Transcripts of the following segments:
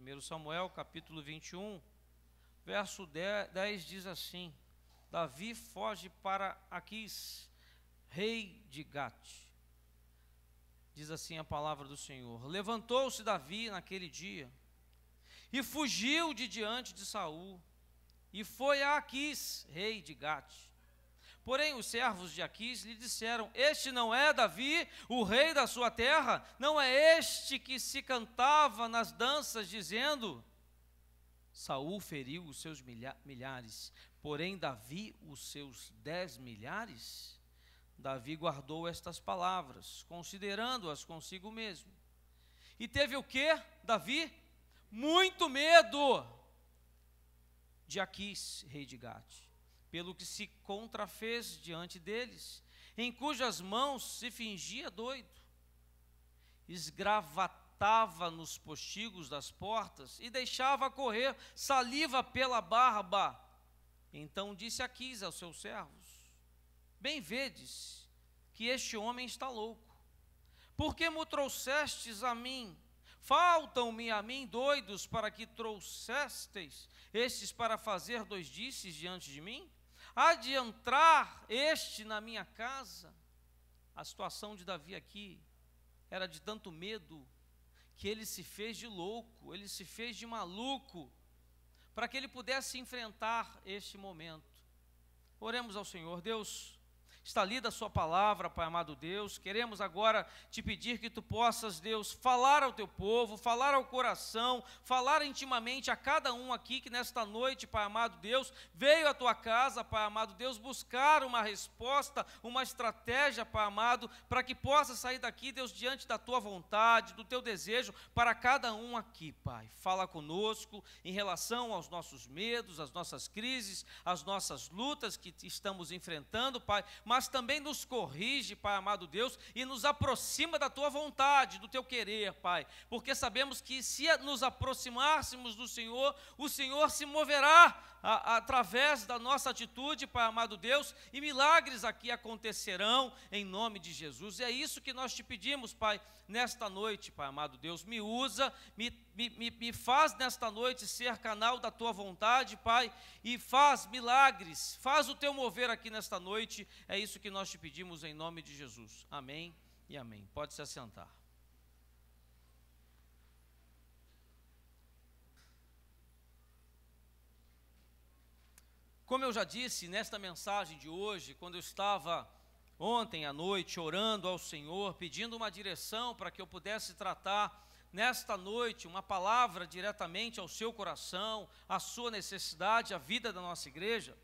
1 Samuel capítulo 21, verso 10 diz assim: Davi foge para Aquis, rei de Gate. Diz assim a palavra do Senhor: Levantou-se Davi naquele dia e fugiu de diante de Saul e foi a Aquis, rei de Gate. Porém, os servos de Aquis lhe disseram: Este não é Davi, o rei da sua terra? Não é este que se cantava nas danças, dizendo: Saul feriu os seus milha milhares, porém Davi os seus dez milhares? Davi guardou estas palavras, considerando-as consigo mesmo. E teve o que, Davi? Muito medo de Aquis, rei de Gate pelo que se contrafez diante deles, em cujas mãos se fingia doido, esgravatava nos postigos das portas e deixava correr saliva pela barba. Então disse Aquis aos seus servos: Bem vedes que este homem está louco. Por que me trouxestes a mim? Faltam-me a mim doidos para que trouxestes estes para fazer dois dices diante de mim? há de entrar este na minha casa. A situação de Davi aqui era de tanto medo que ele se fez de louco, ele se fez de maluco, para que ele pudesse enfrentar este momento. Oremos ao Senhor, Deus. Está lida a sua palavra, Pai amado Deus. Queremos agora te pedir que tu possas, Deus, falar ao teu povo, falar ao coração, falar intimamente a cada um aqui que nesta noite, Pai amado Deus, veio à tua casa, Pai amado Deus, buscar uma resposta, uma estratégia, Pai amado, para que possa sair daqui, Deus, diante da tua vontade, do teu desejo para cada um aqui, Pai. Fala conosco em relação aos nossos medos, às nossas crises, às nossas lutas que estamos enfrentando, Pai, mas mas também nos corrige, Pai amado Deus, e nos aproxima da tua vontade, do teu querer, Pai, porque sabemos que se nos aproximássemos do Senhor, o Senhor se moverá a, através da nossa atitude, Pai amado Deus, e milagres aqui acontecerão em nome de Jesus. E é isso que nós te pedimos, Pai, nesta noite, Pai amado Deus. Me usa, me, me, me faz nesta noite ser canal da tua vontade, Pai, e faz milagres, faz o teu mover aqui nesta noite. É isso que nós te pedimos em nome de Jesus. Amém e amém. Pode se assentar. Como eu já disse nesta mensagem de hoje, quando eu estava ontem à noite orando ao Senhor, pedindo uma direção para que eu pudesse tratar nesta noite uma palavra diretamente ao seu coração, à sua necessidade, à vida da nossa igreja,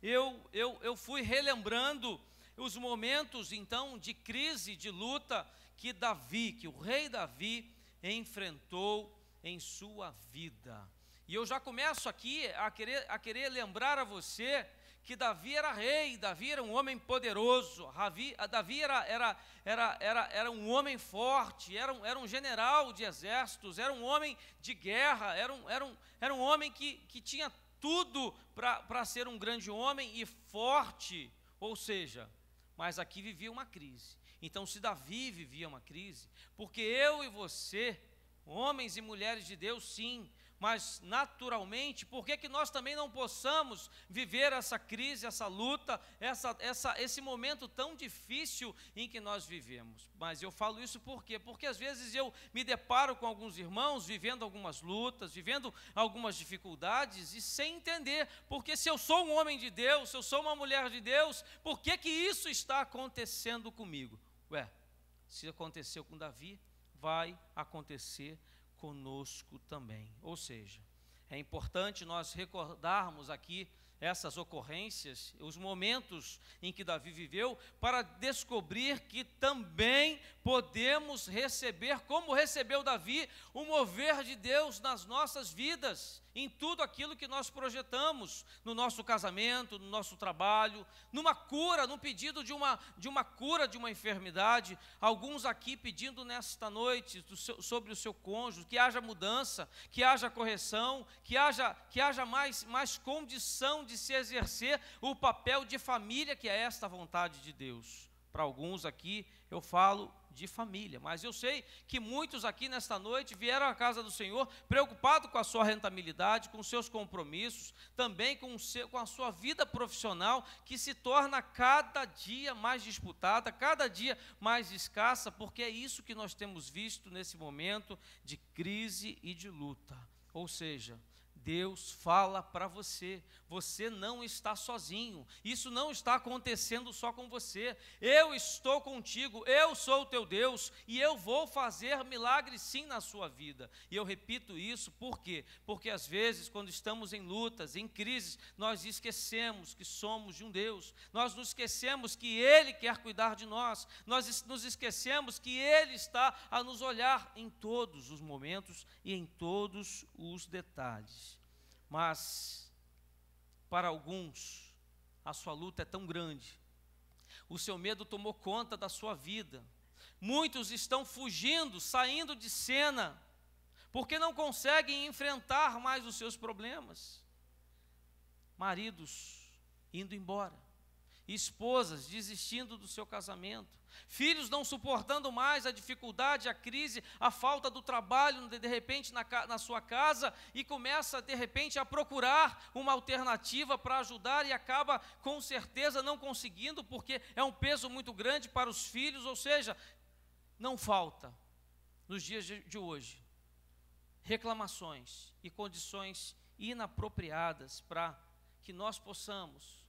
eu, eu, eu fui relembrando os momentos então de crise, de luta que Davi, que o rei Davi enfrentou em sua vida. E eu já começo aqui a querer, a querer lembrar a você que Davi era rei, Davi era um homem poderoso, Davi, Davi era, era, era, era, era um homem forte, era um, era um general de exércitos, era um homem de guerra, era um, era um, era um homem que, que tinha tudo para ser um grande homem e forte, ou seja, mas aqui vivia uma crise. Então, se Davi vivia uma crise, porque eu e você, homens e mulheres de Deus, sim, mas naturalmente, por que, que nós também não possamos viver essa crise, essa luta, essa, essa, esse momento tão difícil em que nós vivemos? Mas eu falo isso por quê? Porque às vezes eu me deparo com alguns irmãos vivendo algumas lutas, vivendo algumas dificuldades e sem entender, porque se eu sou um homem de Deus, se eu sou uma mulher de Deus, por que, que isso está acontecendo comigo? Ué, se aconteceu com Davi, vai acontecer conosco também. Ou seja, é importante nós recordarmos aqui essas ocorrências, os momentos em que Davi viveu, para descobrir que também podemos receber, como recebeu Davi, o mover de Deus nas nossas vidas em tudo aquilo que nós projetamos no nosso casamento, no nosso trabalho, numa cura, num pedido de uma, de uma cura de uma enfermidade. Alguns aqui pedindo nesta noite seu, sobre o seu cônjuge que haja mudança, que haja correção, que haja, que haja mais, mais condição de se exercer o papel de família, que é esta vontade de Deus. Para alguns aqui, eu falo de família. Mas eu sei que muitos aqui nesta noite vieram à casa do Senhor preocupados com a sua rentabilidade, com seus compromissos, também com, seu, com a sua vida profissional, que se torna cada dia mais disputada, cada dia mais escassa, porque é isso que nós temos visto nesse momento de crise e de luta. Ou seja, Deus fala para você, você não está sozinho, isso não está acontecendo só com você, eu estou contigo, eu sou o teu Deus e eu vou fazer milagres sim na sua vida. E eu repito isso por quê? Porque às vezes, quando estamos em lutas, em crises, nós esquecemos que somos de um Deus, nós nos esquecemos que Ele quer cuidar de nós, nós nos esquecemos que Ele está a nos olhar em todos os momentos e em todos os detalhes. Mas para alguns a sua luta é tão grande. O seu medo tomou conta da sua vida. Muitos estão fugindo, saindo de cena, porque não conseguem enfrentar mais os seus problemas. Maridos indo embora esposas desistindo do seu casamento, filhos não suportando mais a dificuldade, a crise, a falta do trabalho, de repente, na, na sua casa, e começa, de repente, a procurar uma alternativa para ajudar e acaba, com certeza, não conseguindo, porque é um peso muito grande para os filhos, ou seja, não falta, nos dias de hoje, reclamações e condições inapropriadas para que nós possamos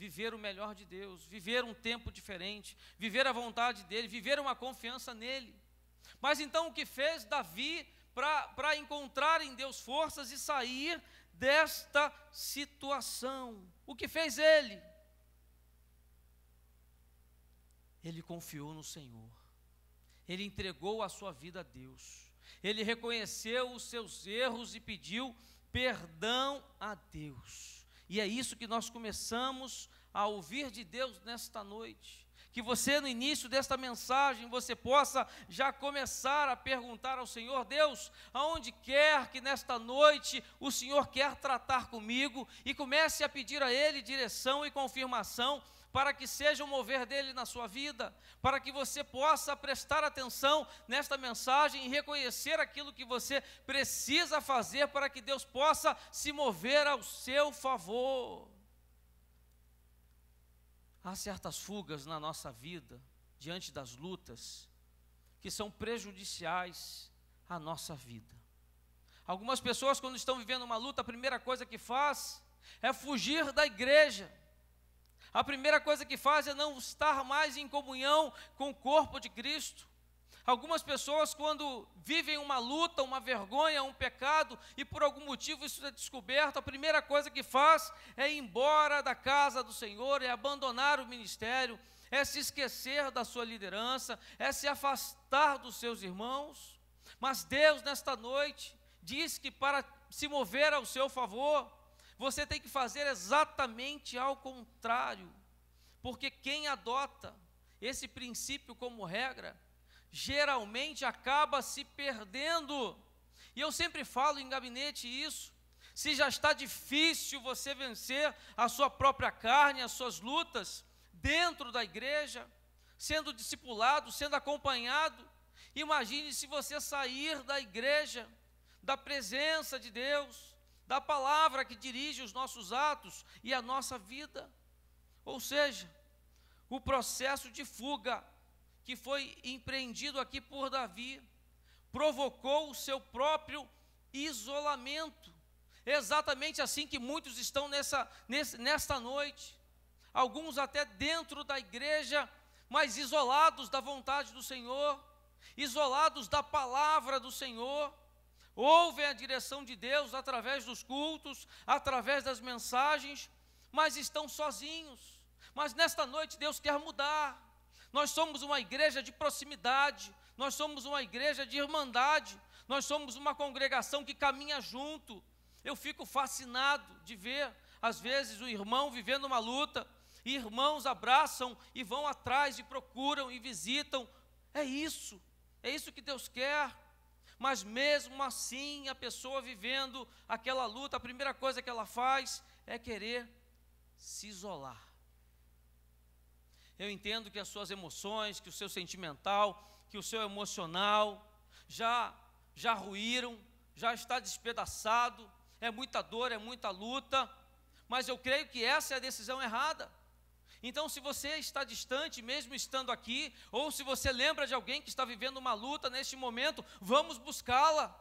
viver o melhor de Deus, viver um tempo diferente, viver a vontade dele, viver uma confiança nele. Mas então o que fez Davi para encontrar em Deus forças e sair desta situação? O que fez ele? Ele confiou no Senhor, ele entregou a sua vida a Deus, ele reconheceu os seus erros e pediu perdão a Deus. E é isso que nós começamos a ouvir de Deus nesta noite. Que você, no início desta mensagem, você possa já começar a perguntar ao Senhor, Deus, aonde quer que nesta noite o Senhor quer tratar comigo, e comece a pedir a Ele direção e confirmação para que seja o mover dele na sua vida, para que você possa prestar atenção nesta mensagem e reconhecer aquilo que você precisa fazer para que Deus possa se mover ao seu favor. Há certas fugas na nossa vida, diante das lutas, que são prejudiciais à nossa vida. Algumas pessoas, quando estão vivendo uma luta, a primeira coisa que faz é fugir da igreja a primeira coisa que faz é não estar mais em comunhão com o corpo de Cristo. Algumas pessoas, quando vivem uma luta, uma vergonha, um pecado, e por algum motivo isso é descoberto, a primeira coisa que faz é ir embora da casa do Senhor, é abandonar o ministério, é se esquecer da sua liderança, é se afastar dos seus irmãos. Mas Deus, nesta noite, diz que para se mover ao seu favor, você tem que fazer exatamente ao contrário, porque quem adota esse princípio como regra, geralmente acaba se perdendo. E eu sempre falo em gabinete isso. Se já está difícil você vencer a sua própria carne, as suas lutas, dentro da igreja, sendo discipulado, sendo acompanhado, imagine se você sair da igreja, da presença de Deus, da palavra que dirige os nossos atos e a nossa vida. Ou seja, o processo de fuga que foi empreendido aqui por Davi provocou o seu próprio isolamento. Exatamente assim que muitos estão nessa, nessa, nesta noite. Alguns até dentro da igreja, mas isolados da vontade do Senhor, isolados da palavra do Senhor ouvem a direção de Deus através dos cultos, através das mensagens, mas estão sozinhos. Mas nesta noite Deus quer mudar. Nós somos uma igreja de proximidade, nós somos uma igreja de irmandade, nós somos uma congregação que caminha junto. Eu fico fascinado de ver, às vezes, o irmão vivendo uma luta, e irmãos abraçam e vão atrás e procuram e visitam. É isso, é isso que Deus quer mas mesmo assim a pessoa vivendo aquela luta, a primeira coisa que ela faz é querer se isolar. Eu entendo que as suas emoções, que o seu sentimental, que o seu emocional já já ruíram, já está despedaçado, é muita dor, é muita luta, mas eu creio que essa é a decisão errada. Então, se você está distante, mesmo estando aqui, ou se você lembra de alguém que está vivendo uma luta neste momento, vamos buscá-la.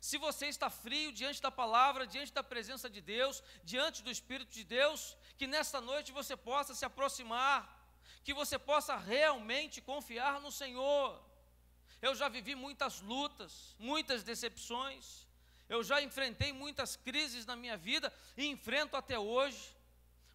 Se você está frio diante da palavra, diante da presença de Deus, diante do Espírito de Deus, que nesta noite você possa se aproximar, que você possa realmente confiar no Senhor. Eu já vivi muitas lutas, muitas decepções, eu já enfrentei muitas crises na minha vida e enfrento até hoje,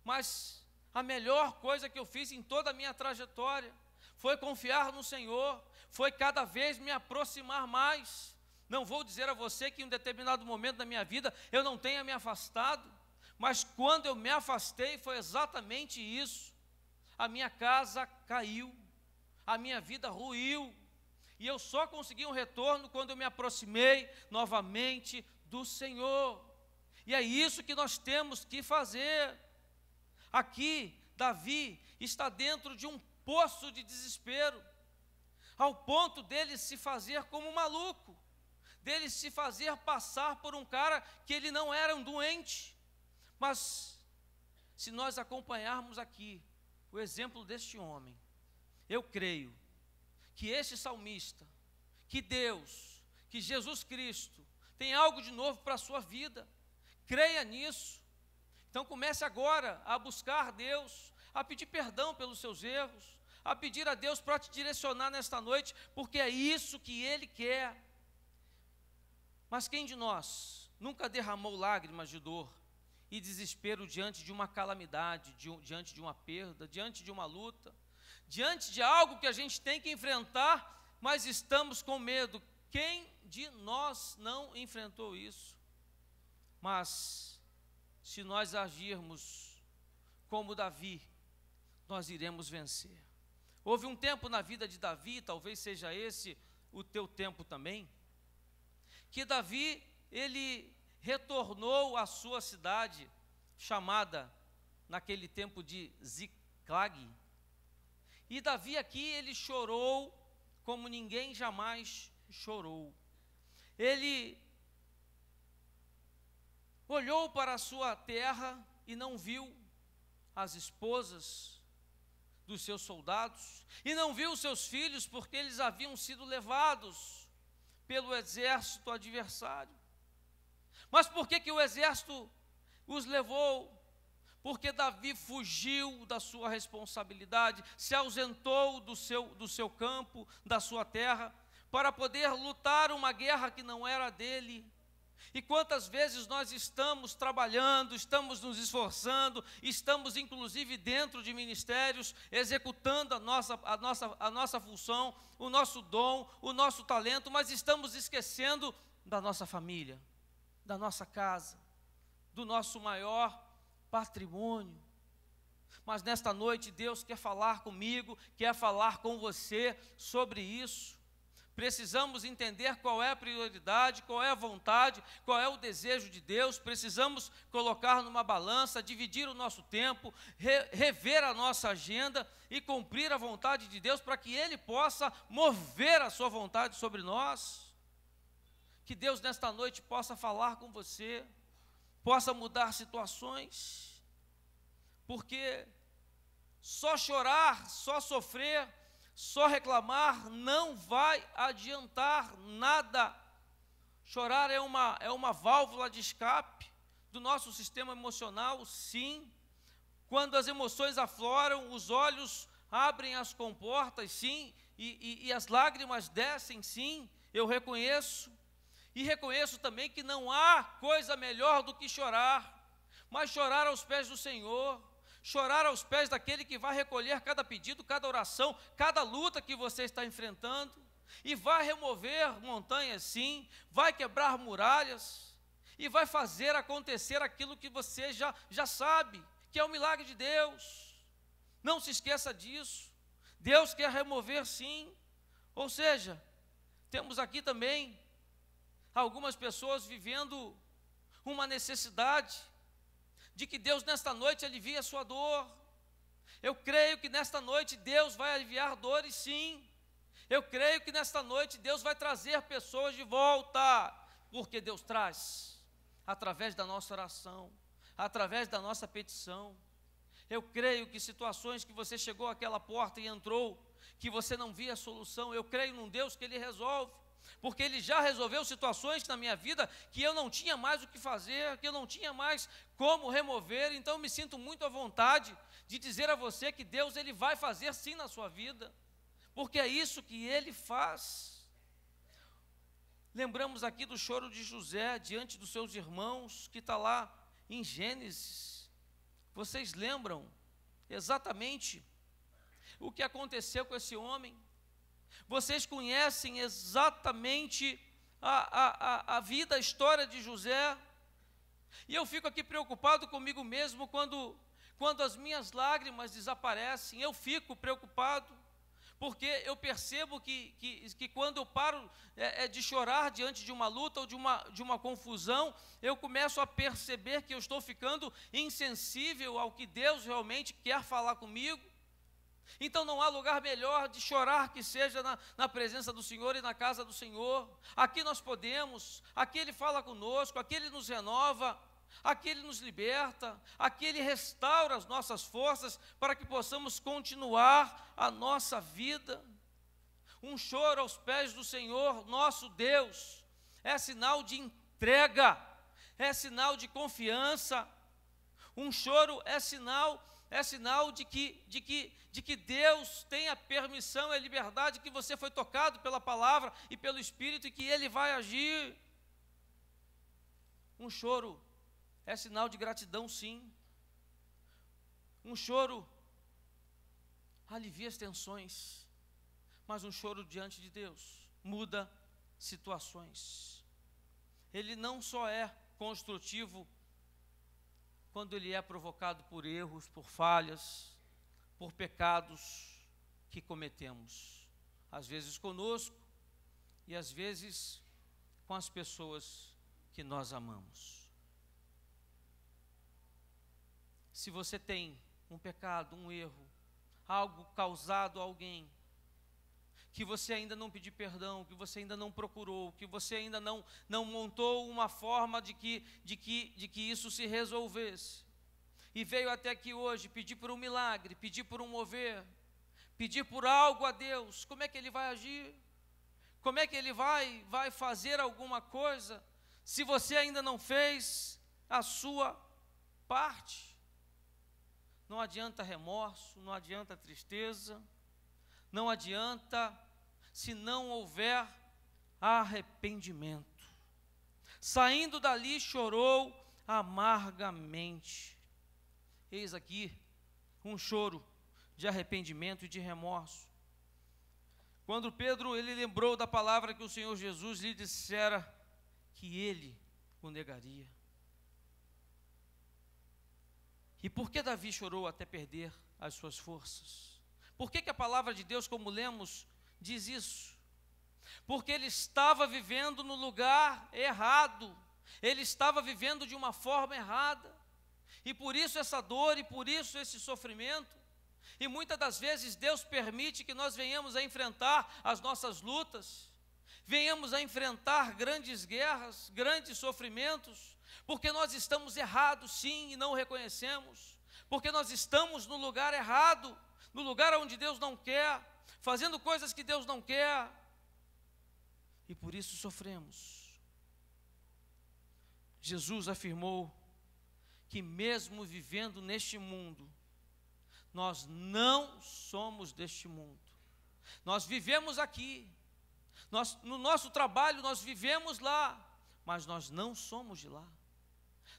mas a melhor coisa que eu fiz em toda a minha trajetória foi confiar no Senhor, foi cada vez me aproximar mais. Não vou dizer a você que em um determinado momento da minha vida eu não tenha me afastado, mas quando eu me afastei foi exatamente isso. A minha casa caiu, a minha vida ruiu, e eu só consegui um retorno quando eu me aproximei novamente do Senhor. E é isso que nós temos que fazer. Aqui, Davi está dentro de um poço de desespero, ao ponto dele se fazer como um maluco, dele se fazer passar por um cara que ele não era um doente. Mas, se nós acompanharmos aqui o exemplo deste homem, eu creio que este salmista, que Deus, que Jesus Cristo, tem algo de novo para a sua vida. Creia nisso. Então comece agora a buscar Deus, a pedir perdão pelos seus erros, a pedir a Deus para te direcionar nesta noite, porque é isso que Ele quer. Mas quem de nós nunca derramou lágrimas de dor e desespero diante de uma calamidade, diante de uma perda, diante de uma luta, diante de algo que a gente tem que enfrentar, mas estamos com medo? Quem de nós não enfrentou isso? Mas se nós agirmos como Davi, nós iremos vencer. Houve um tempo na vida de Davi, talvez seja esse o teu tempo também, que Davi, ele retornou à sua cidade, chamada naquele tempo de Ziclag. E Davi aqui, ele chorou como ninguém jamais chorou. Ele Olhou para a sua terra e não viu as esposas dos seus soldados, e não viu seus filhos, porque eles haviam sido levados pelo exército adversário. Mas por que, que o exército os levou? Porque Davi fugiu da sua responsabilidade, se ausentou do seu, do seu campo, da sua terra, para poder lutar uma guerra que não era dele. E quantas vezes nós estamos trabalhando, estamos nos esforçando, estamos inclusive dentro de ministérios, executando a nossa, a nossa, a nossa função, o nosso dom, o nosso talento, mas estamos esquecendo da nossa família, da nossa casa, do nosso maior patrimônio. Mas nesta noite Deus quer falar comigo, quer falar com você sobre isso. Precisamos entender qual é a prioridade, qual é a vontade, qual é o desejo de Deus. Precisamos colocar numa balança, dividir o nosso tempo, re rever a nossa agenda e cumprir a vontade de Deus para que Ele possa mover a Sua vontade sobre nós. Que Deus, nesta noite, possa falar com você, possa mudar situações, porque só chorar, só sofrer, só reclamar não vai adiantar nada. Chorar é uma, é uma válvula de escape do nosso sistema emocional, sim. Quando as emoções afloram, os olhos abrem as comportas, sim, e, e, e as lágrimas descem, sim, eu reconheço. E reconheço também que não há coisa melhor do que chorar, mas chorar aos pés do Senhor, chorar aos pés daquele que vai recolher cada pedido, cada oração, cada luta que você está enfrentando, e vai remover montanhas, sim, vai quebrar muralhas, e vai fazer acontecer aquilo que você já, já sabe, que é o milagre de Deus. Não se esqueça disso. Deus quer remover, sim. Ou seja, temos aqui também algumas pessoas vivendo uma necessidade de que Deus nesta noite alivia a sua dor. Eu creio que nesta noite Deus vai aliviar dores, sim. Eu creio que nesta noite Deus vai trazer pessoas de volta, porque Deus traz através da nossa oração, através da nossa petição. Eu creio que situações que você chegou àquela porta e entrou, que você não via solução, eu creio num Deus que Ele resolve porque ele já resolveu situações na minha vida que eu não tinha mais o que fazer, que eu não tinha mais como remover, então eu me sinto muito à vontade de dizer a você que Deus ele vai fazer sim na sua vida, porque é isso que ele faz. Lembramos aqui do choro de José diante dos seus irmãos, que está lá em Gênesis. Vocês lembram exatamente o que aconteceu com esse homem? Vocês conhecem exatamente a, a, a vida, a história de José. E eu fico aqui preocupado comigo mesmo quando, quando as minhas lágrimas desaparecem. Eu fico preocupado, porque eu percebo que, que, que quando eu paro é, é, de chorar diante de uma luta ou de uma, de uma confusão, eu começo a perceber que eu estou ficando insensível ao que Deus realmente quer falar comigo. Então não há lugar melhor de chorar que seja na, na, presença do Senhor e na casa do Senhor. Aqui nós podemos, aqui Ele fala conosco, aqui Ele nos renova, aqui Ele nos liberta, aqui Ele restaura as nossas forças para que possamos continuar a nossa vida. Um choro aos pés do Senhor, nosso Deus, é sinal de entrega, é sinal de confiança. Um choro é sinal de é sinal de que, de, que, de que Deus tem a permissão e a liberdade, que você foi tocado pela palavra e pelo Espírito e que Ele vai agir. Um choro é sinal de gratidão, sim. Um choro alivia as tensões, mas um choro diante de Deus muda situações. Ele não só é construtivo quando ele é provocado por erros, por falhas, por pecados que cometemos, às vezes conosco e às vezes com as pessoas que nós amamos. Se você tem um pecado, um erro, algo causado a alguém, que você ainda não pediu perdão, que você ainda não procurou, que você ainda não, não montou uma forma de que, de, que, de que isso se resolvesse. E veio até aqui hoje pedir por um milagre, pedir por um mover, pedir por algo a Deus. Como é que ele vai agir? Como é que ele vai, vai fazer alguma coisa se você ainda não fez a sua parte? Não adianta remorso, não adianta tristeza, não adianta se não houver arrependimento. Saindo dali, chorou amargamente. Eis aqui um choro de arrependimento e de remorso. Quando Pedro ele lembrou da palavra que o Senhor Jesus lhe dissera que ele o negaria. E por que Davi chorou até perder as suas forças? Por que, que a palavra de Deus, como lemos diz isso, porque ele estava vivendo no lugar errado, ele estava vivendo de uma forma errada, e por isso essa dor, e por isso esse sofrimento. E muitas das vezes Deus permite que nós venhamos a enfrentar as nossas lutas, venhamos a enfrentar grandes guerras, grandes sofrimentos, porque nós estamos errados sim e não reconhecemos, porque nós estamos no lugar errado, no lugar onde Deus não quer, fazendo coisas que Deus não quer. E por isso sofremos. Jesus afirmou que, mesmo vivendo neste mundo, nós não somos deste mundo. Nós vivemos aqui. Nós, no nosso trabalho, nós vivemos lá. Mas nós não somos de lá.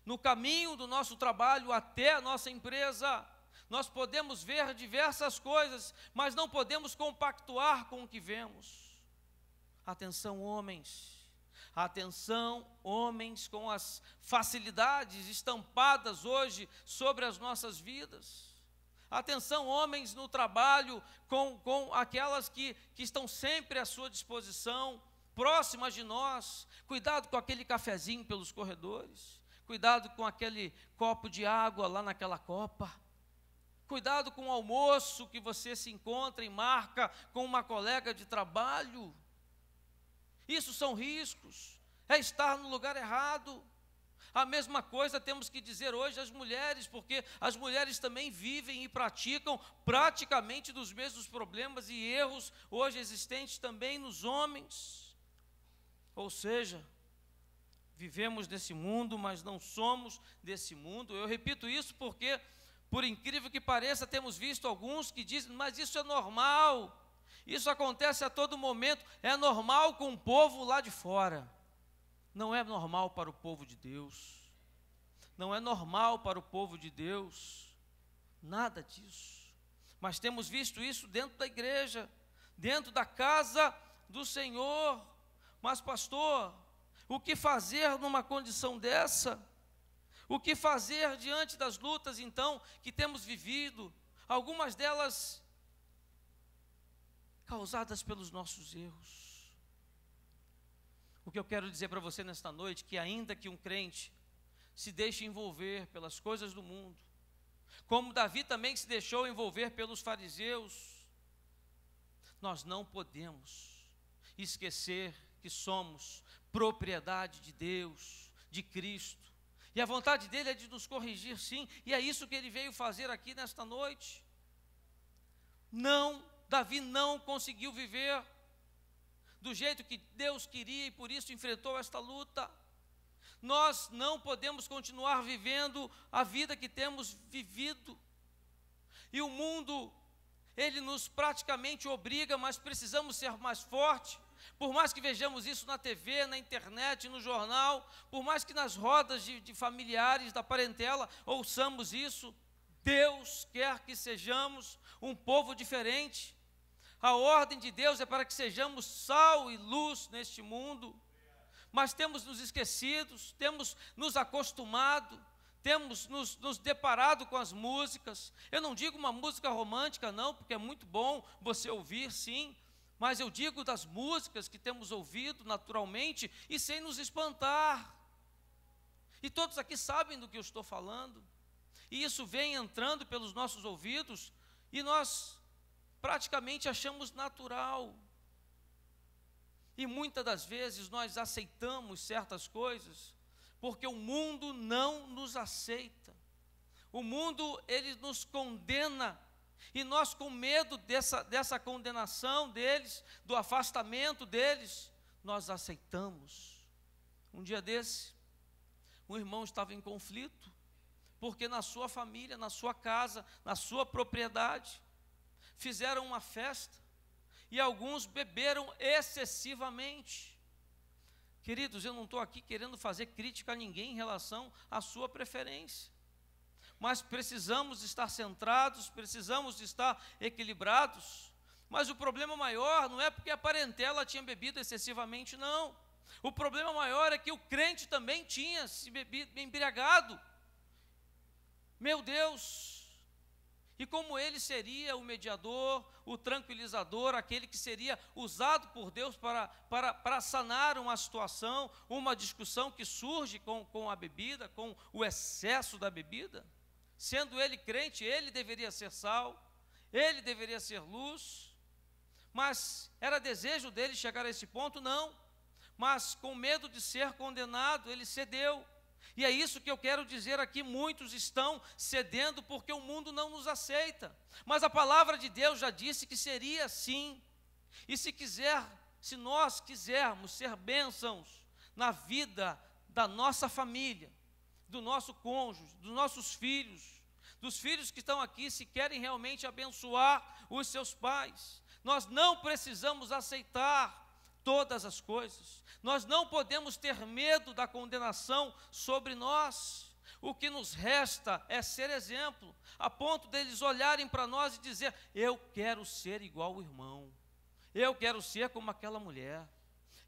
No caminho do nosso trabalho até a nossa empresa, nós podemos ver diversas coisas, mas não podemos compactuar com o que vemos. Atenção, homens. Atenção, homens, com as facilidades estampadas hoje sobre as nossas vidas. Atenção, homens no trabalho, com, com aquelas que, que estão sempre à sua disposição, próximas de nós. Cuidado com aquele cafezinho pelos corredores. Cuidado com aquele copo de água lá naquela copa. Cuidado com o almoço que você se encontra e marca com uma colega de trabalho. Isso são riscos. É estar no lugar errado. A mesma coisa temos que dizer hoje às mulheres, porque as mulheres também vivem e praticam praticamente dos mesmos problemas e erros hoje existentes também nos homens. Ou seja, vivemos nesse mundo, mas não somos desse mundo. Eu repito isso porque por incrível que pareça, temos visto alguns que dizem, mas isso é normal, isso acontece a todo momento, é normal com o povo lá de fora. Não é normal para o povo de Deus, não é normal para o povo de Deus, nada disso. Mas temos visto isso dentro da igreja, dentro da casa do Senhor. Mas, pastor, o que fazer numa condição dessa? O que fazer diante das lutas, então, que temos vivido? Algumas delas causadas pelos nossos erros. O que eu quero dizer para você nesta noite, que ainda que um crente se deixe envolver pelas coisas do mundo, como Davi também se deixou envolver pelos fariseus, nós não podemos esquecer que somos propriedade de Deus, de Cristo e a vontade dele é de nos corrigir, sim, e é isso que ele veio fazer aqui nesta noite. Não, Davi não conseguiu viver do jeito que Deus queria e por isso enfrentou esta luta. Nós não podemos continuar vivendo a vida que temos vivido. E o mundo, ele nos praticamente obriga, mas precisamos ser mais fortes. Por mais que vejamos isso na TV, na internet, no jornal, por mais que nas rodas de, de familiares, da parentela, ouçamos isso, Deus quer que sejamos um povo diferente. A ordem de Deus é para que sejamos sal e luz neste mundo. Mas temos nos esquecidos, temos nos acostumado, temos nos, nos, deparado com as músicas. Eu não digo uma música romântica, não, porque é muito bom você ouvir, sim, mas eu digo das músicas que temos ouvido naturalmente e sem nos espantar. E todos aqui sabem do que eu estou falando, e isso vem entrando pelos nossos ouvidos e nós praticamente achamos natural. E muitas das vezes nós aceitamos certas coisas porque o mundo não nos aceita. O mundo ele nos condena e nós, com medo dessa, dessa condenação deles, do afastamento deles, nós aceitamos. Um dia desse, um irmão estava em conflito, porque na sua família, na sua casa, na sua propriedade, fizeram uma festa e alguns beberam excessivamente. Queridos, eu não estou aqui querendo fazer crítica a ninguém em relação à sua preferência mas precisamos estar centrados, precisamos estar equilibrados. Mas o problema maior não é porque a parentela tinha bebido excessivamente, não. O problema maior é que o crente também tinha se bebido, embriagado. Meu Deus! E como ele seria o mediador, o tranquilizador, aquele que seria usado por Deus para, para, para sanar uma situação, uma discussão que surge com, com a bebida, com o excesso da bebida? Sendo ele crente, ele deveria ser sal, ele deveria ser luz. Mas era desejo dele chegar a esse ponto? Não. Mas com medo de ser condenado, ele cedeu. E é isso que eu quero dizer aqui: muitos estão cedendo porque o mundo não nos aceita. Mas a palavra de Deus já disse que seria assim. E se quiser, se nós quisermos ser bênçãos na vida da nossa família, do nosso cônjuge, dos nossos filhos, dos filhos que estão aqui, se querem realmente abençoar os seus pais. Nós não precisamos aceitar todas as coisas, nós não podemos ter medo da condenação sobre nós. O que nos resta é ser exemplo, a ponto deles olharem para nós e dizer: Eu quero ser igual o irmão, eu quero ser como aquela mulher,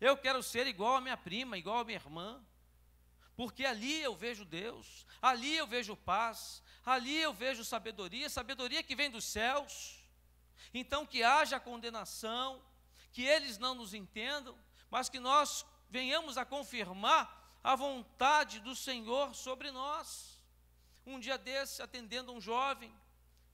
eu quero ser igual a minha prima, igual a minha irmã porque ali eu vejo Deus, ali eu vejo paz, ali eu vejo sabedoria, sabedoria que vem dos céus. Então que haja condenação, que eles não nos entendam, mas que nós venhamos a confirmar a vontade do Senhor sobre nós. Um dia desse, atendendo um jovem,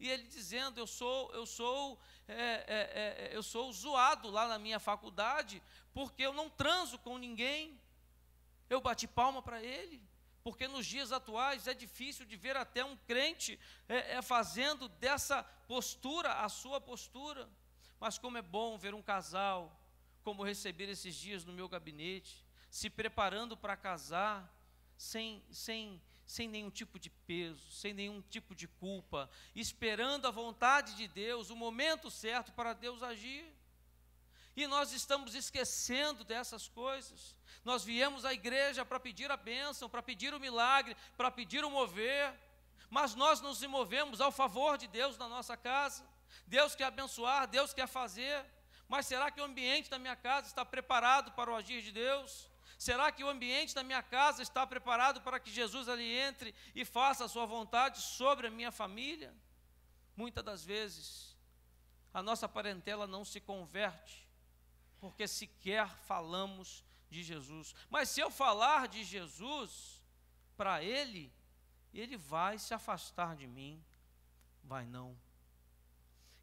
e ele dizendo: Eu sou, eu sou, é, é, é, eu sou zoado lá na minha faculdade, porque eu não transo com ninguém. Eu bati palma para ele, porque nos dias atuais é difícil de ver até um crente é, é, fazendo dessa postura a sua postura. Mas como é bom ver um casal, como receber esses dias no meu gabinete, se preparando para casar, sem, sem, sem nenhum tipo de peso, sem nenhum tipo de culpa, esperando a vontade de Deus, o momento certo para Deus agir. E nós estamos esquecendo dessas coisas. Nós viemos à igreja para pedir a bênção, para pedir o milagre, para pedir o mover, mas nós nos movemos ao favor de Deus na nossa casa. Deus quer abençoar, Deus quer fazer, mas será que o ambiente da minha casa está preparado para o agir de Deus? Será que o ambiente da minha casa está preparado para que Jesus ali entre e faça a sua vontade sobre a minha família? Muitas das vezes, a nossa parentela não se converte, porque sequer falamos de Jesus. Mas se eu falar de Jesus para ele, ele vai se afastar de mim, vai não.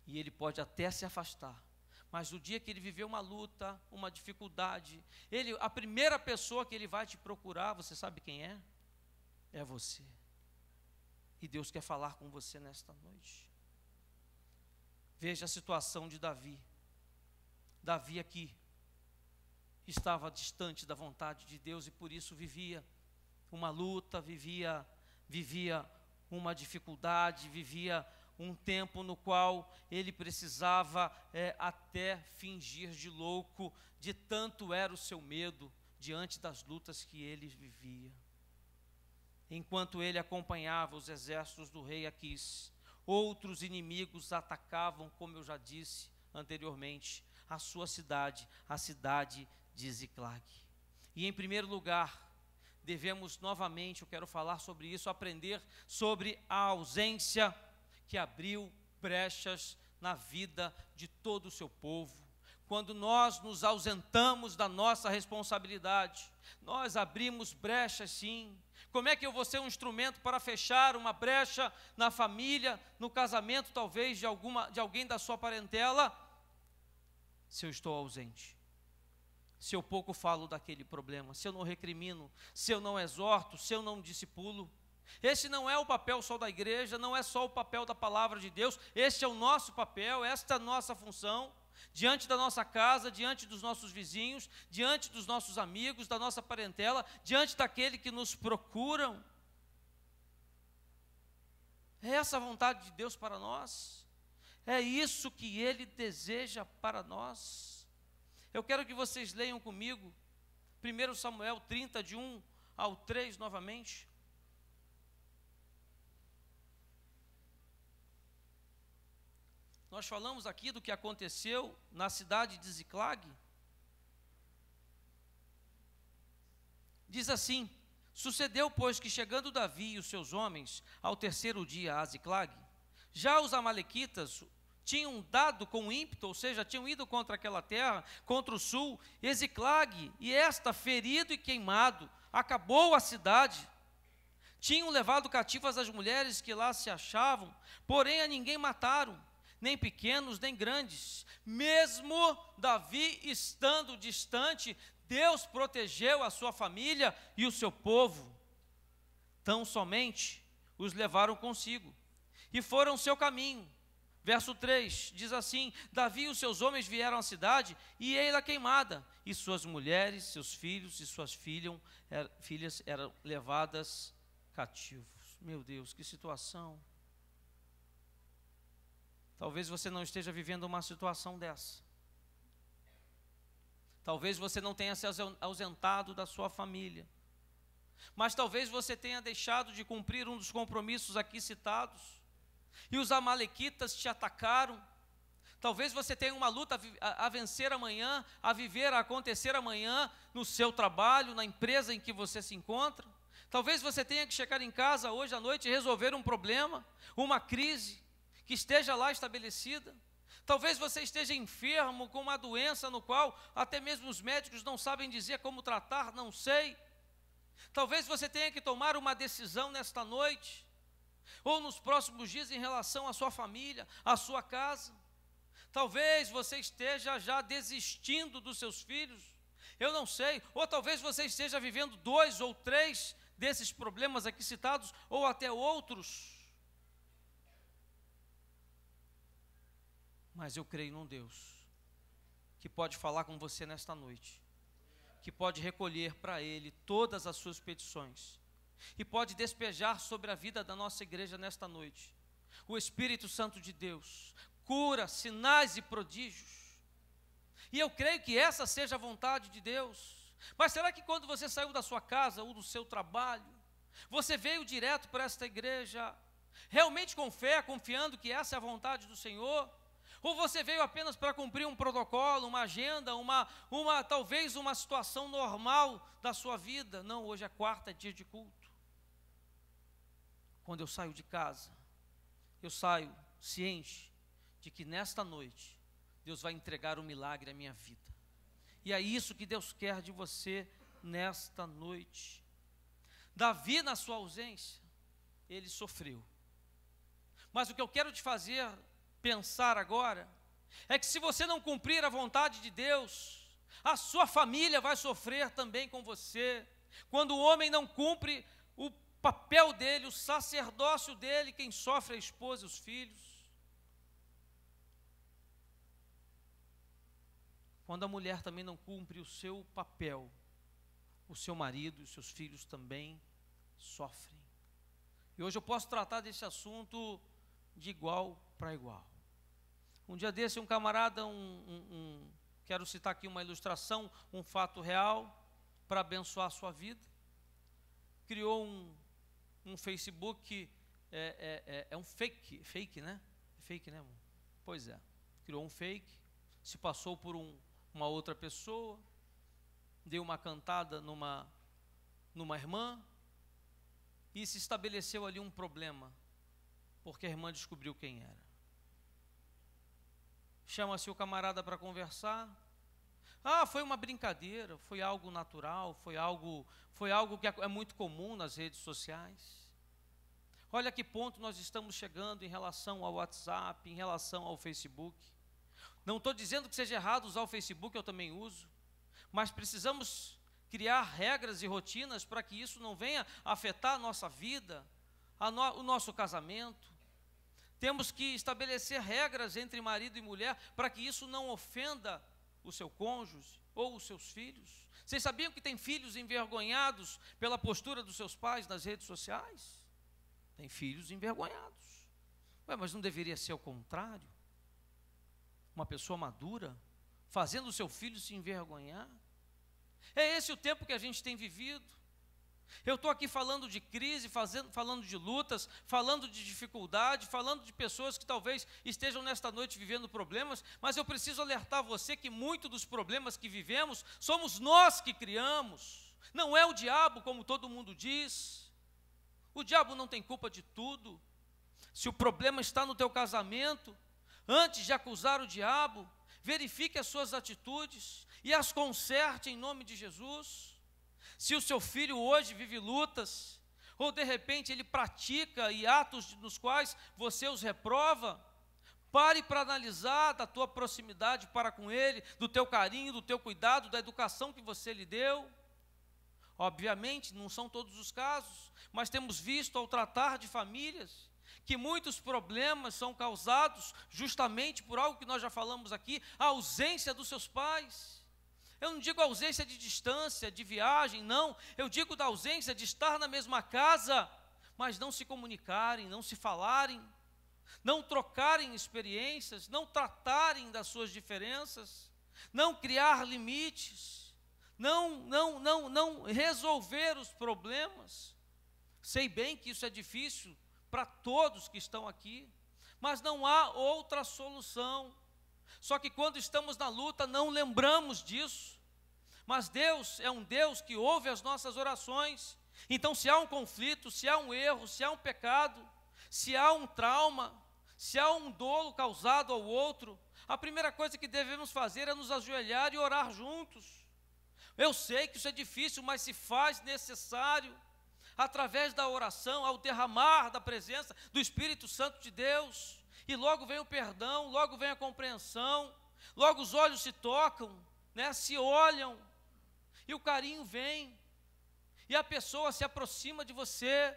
E ele pode até se afastar, mas o dia que ele viver uma luta, uma dificuldade, ele, a primeira pessoa que ele vai te procurar, você sabe quem é? É você. E Deus quer falar com você nesta noite. Veja a situação de Davi. Davi aqui estava distante da vontade de Deus e por isso vivia uma luta, vivia vivia uma dificuldade, vivia um tempo no qual ele precisava é, até fingir de louco, de tanto era o seu medo diante das lutas que ele vivia. Enquanto ele acompanhava os exércitos do rei Aquis, outros inimigos atacavam, como eu já disse anteriormente, a sua cidade, a cidade de Ziclag. E em primeiro lugar, devemos novamente, eu quero falar sobre isso, aprender sobre a ausência que abriu brechas na vida de todo o seu povo. Quando nós nos ausentamos da nossa responsabilidade, nós abrimos brechas sim. Como é que eu vou ser um instrumento para fechar uma brecha na família, no casamento talvez de alguma de alguém da sua parentela? se eu estou ausente, se eu pouco falo daquele problema, se eu não recrimino, se eu não exorto, se eu não discipulo. Esse não é o papel só da igreja, não é só o papel da palavra de Deus, esse é o nosso papel, esta é a nossa função, diante da nossa casa, diante dos nossos vizinhos, diante dos nossos amigos, da nossa parentela, diante daquele que nos procuram. É essa a vontade de Deus para nós. É isso que ele deseja para nós. Eu quero que vocês leiam comigo 1 Samuel 30, de 1 ao 3, novamente. Nós falamos aqui do que aconteceu na cidade de Ziclag. Diz assim: Sucedeu, pois, que chegando Davi e os seus homens ao terceiro dia a Ziclag, já os amalequitas tinham dado com ímpeto, ou seja, tinham ido contra aquela terra, contra o sul, e e esta ferido e queimado, acabou a cidade. Tinham levado cativas as mulheres que lá se achavam, porém a ninguém mataram, nem pequenos, nem grandes. Mesmo Davi estando distante, Deus protegeu a sua família e o seu povo. Tão somente os levaram consigo e foram seu caminho. Verso 3 diz assim: Davi e os seus homens vieram à cidade, e ela queimada, e suas mulheres, seus filhos e suas filhas, er, filhas eram levadas cativos. Meu Deus, que situação! Talvez você não esteja vivendo uma situação dessa. Talvez você não tenha se ausentado da sua família. Mas talvez você tenha deixado de cumprir um dos compromissos aqui citados e os Amalequitas te atacaram. Talvez você tenha uma luta a, vencer amanhã, a viver, a acontecer amanhã, no seu trabalho, na empresa em que você se encontra. Talvez você tenha que chegar em casa hoje à noite e resolver um problema, uma crise que esteja lá estabelecida. Talvez você esteja enfermo com uma doença no qual até mesmo os médicos não sabem dizer como tratar, não sei. Talvez você tenha que tomar uma decisão nesta noite ou nos próximos dias em relação à sua família, à sua casa. Talvez você esteja já desistindo dos seus filhos, eu não sei, ou talvez você esteja vivendo dois ou três desses problemas aqui citados, ou até outros. Mas eu creio num Deus que pode falar com você nesta noite, que pode recolher para Ele todas as suas petições e pode despejar sobre a vida da nossa igreja nesta noite. O Espírito Santo de Deus, cura, sinais e prodígios. E eu creio que essa seja a vontade de Deus. Mas será que quando você saiu da sua casa ou do seu trabalho, você veio direto para esta igreja, realmente com fé, confiando que essa é a vontade do Senhor? Ou você veio apenas para cumprir um protocolo, uma agenda, uma, uma talvez uma situação normal da sua vida? Não, hoje é quarta, é dia de culto quando eu saio de casa, eu saio ciente de que nesta noite Deus vai entregar um milagre à minha vida. E é isso que Deus quer de você nesta noite. Davi, na sua ausência, ele sofreu. Mas o que eu quero te fazer pensar agora é que se você não cumprir a vontade de Deus, a sua família vai sofrer também com você. Quando o homem não cumpre o papel dele, o sacerdócio dele, quem sofre é a esposa e os filhos. Quando a mulher também não cumpre o seu papel, o seu marido e os seus filhos também sofrem. E hoje eu posso tratar desse assunto de igual para igual. Um dia desse, um camarada, um, um, um, quero citar aqui uma ilustração, um fato real, para abençoar a sua vida, criou um um Facebook é, é, é, é, um fake, fake, né? Fake, né, amor? Pois é. Criou um fake, se passou por um, uma outra pessoa, deu uma cantada numa, numa irmã e se estabeleceu ali um problema, porque a irmã descobriu quem era. Chama-se o camarada para conversar, ah, foi uma brincadeira, foi algo natural, foi algo, foi algo que é muito comum nas redes sociais. Olha que ponto nós estamos chegando em relação ao WhatsApp, em relação ao Facebook. Não estou dizendo que seja errado usar o Facebook, eu também uso, mas precisamos criar regras e rotinas para que isso não venha afetar a nossa vida, a no, o nosso casamento. Temos que estabelecer regras entre marido e mulher para que isso não ofenda o seu cônjuge ou os seus filhos? Vocês sabiam que tem filhos envergonhados pela postura dos seus pais nas redes sociais? Tem filhos envergonhados. Ué, mas não deveria ser o contrário? Uma pessoa madura fazendo o seu filho se envergonhar? É esse o tempo que a gente tem vivido. Eu estou aqui falando de crise, fazendo, falando de lutas, falando de dificuldade, falando de pessoas que talvez estejam nesta noite vivendo problemas, mas eu preciso alertar você que muito dos problemas que vivemos somos nós que criamos, não é o diabo, como todo mundo diz. O diabo não tem culpa de tudo. Se o problema está no teu casamento, antes de acusar o diabo, verifique as suas atitudes e as conserte em nome de Jesus. Se o seu filho hoje vive lutas, ou de repente ele pratica e atos nos quais você os reprova, pare para analisar da tua proximidade para com ele, do teu carinho, do teu cuidado, da educação que você lhe deu. Obviamente, não são todos os casos, mas temos visto ao tratar de famílias que muitos problemas são causados justamente por algo que nós já falamos aqui, a ausência dos seus pais. Eu não digo ausência de distância, de viagem, não. Eu digo da ausência de estar na mesma casa, mas não se comunicarem, não se falarem, não trocarem experiências, não tratarem das suas diferenças, não criar limites, não, não, não, não resolver os problemas. Sei bem que isso é difícil para todos que estão aqui, mas não há outra solução só que quando estamos na luta, não lembramos disso. Mas Deus é um Deus que ouve as nossas orações. Então, se há um conflito, se há um erro, se há um pecado, se há um trauma, se há um dolo causado ao outro, a primeira coisa que devemos fazer é nos ajoelhar e orar juntos. Eu sei que isso é difícil, mas se faz necessário através da oração, ao derramar da presença do Espírito Santo de Deus. E logo vem o perdão, logo vem a compreensão, logo os olhos se tocam, né, se olham, e o carinho vem, e a pessoa se aproxima de você,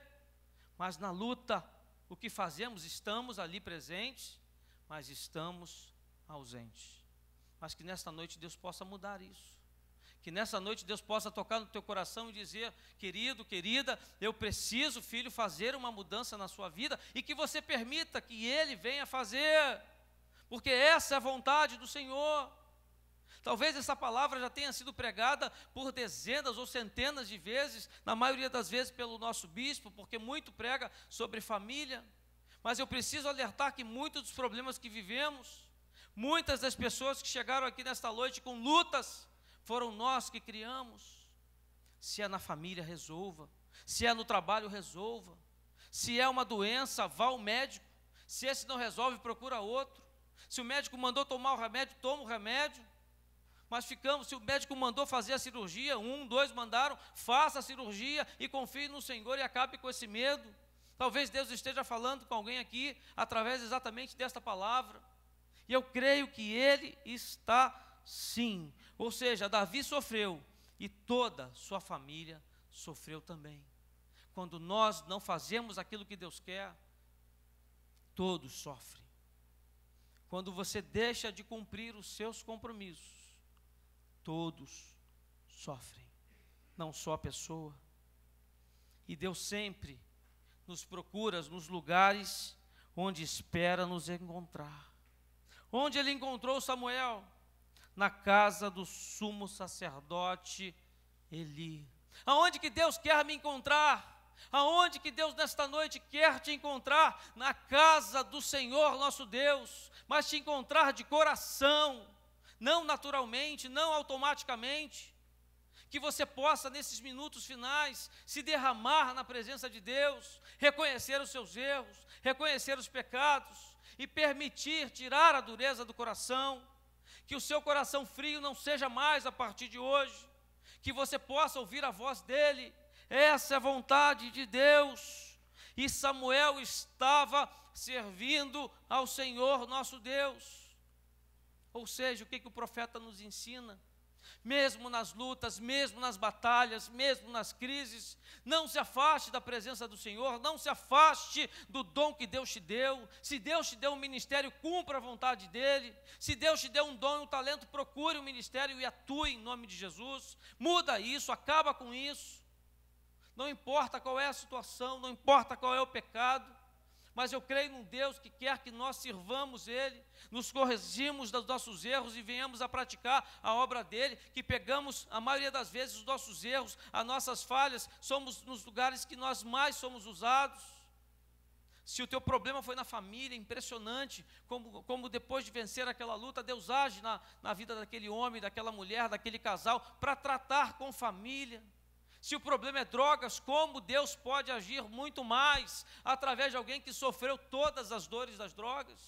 mas na luta, o que fazemos? Estamos ali presentes, mas estamos ausentes. Mas que nesta noite Deus possa mudar isso. Que nessa noite Deus possa tocar no teu coração e dizer: querido, querida, eu preciso, filho, fazer uma mudança na sua vida e que você permita que Ele venha fazer, porque essa é a vontade do Senhor. Talvez essa palavra já tenha sido pregada por dezenas ou centenas de vezes, na maioria das vezes pelo nosso bispo, porque muito prega sobre família. Mas eu preciso alertar que muitos dos problemas que vivemos, muitas das pessoas que chegaram aqui nesta noite com lutas, foram nós que criamos. Se é na família, resolva. Se é no trabalho, resolva. Se é uma doença, vá ao médico. Se esse não resolve, procura outro. Se o médico mandou tomar o remédio, toma o remédio. Mas ficamos, se o médico mandou fazer a cirurgia, um, dois mandaram, faça a cirurgia e confie no Senhor e acabe com esse medo. Talvez Deus esteja falando com alguém aqui através exatamente desta palavra. E eu creio que Ele está sim. Ou seja, Davi sofreu e toda sua família sofreu também. Quando nós não fazemos aquilo que Deus quer, todos sofrem. Quando você deixa de cumprir os seus compromissos, todos sofrem, não só a pessoa. E Deus sempre nos procura nos lugares onde espera nos encontrar. Onde ele encontrou Samuel? na casa do sumo sacerdote Eli. Aonde que Deus quer me encontrar? Aonde que Deus nesta noite quer te encontrar? Na casa do Senhor nosso Deus, mas te encontrar de coração, não naturalmente, não automaticamente. Que você possa, nesses minutos finais, se derramar na presença de Deus, reconhecer os seus erros, reconhecer os pecados e permitir tirar a dureza do coração que o seu coração frio não seja mais a partir de hoje. Que você possa ouvir a voz dele. Essa é a vontade de Deus. E Samuel estava servindo ao Senhor nosso Deus. Ou seja, o que, que o profeta nos ensina? mesmo nas lutas, mesmo nas batalhas, mesmo nas crises. Não se afaste da presença do Senhor, não se afaste do dom que Deus te deu. Se Deus te deu um ministério, cumpra a vontade dele. Se Deus te deu um dom e um talento, procure o um ministério e atue em nome de Jesus. Muda isso, acaba com isso. Não importa qual é a situação, não importa qual é o pecado, mas eu creio num Deus que quer que nós sirvamos Ele, nos corrigimos dos nossos erros e venhamos a praticar a obra dEle, que pegamos, a maioria das vezes, os nossos erros, as nossas falhas, somos nos lugares que nós mais somos usados. Se o teu problema foi na família, impressionante como, como depois de vencer aquela luta, Deus age na, na vida daquele homem, daquela mulher, daquele casal, para tratar com família. Se o problema é drogas, como Deus pode agir muito mais através de alguém que sofreu todas as dores das drogas?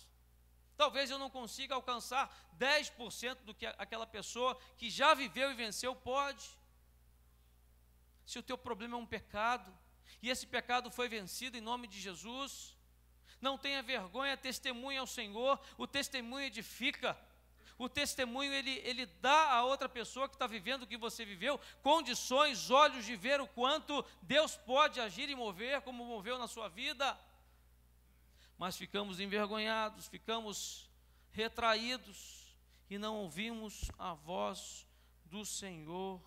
Talvez eu não consiga alcançar 10% do que aquela pessoa que já viveu e venceu pode. Se o teu problema é um pecado, e esse pecado foi vencido em nome de Jesus, não tenha vergonha, testemunha ao Senhor, o testemunho edifica. O testemunho, ele, ele dá a outra pessoa que está vivendo o que você viveu, condições, olhos de ver o quanto Deus pode agir e mover, como moveu na sua vida. Mas ficamos envergonhados, ficamos retraídos e não ouvimos a voz do Senhor.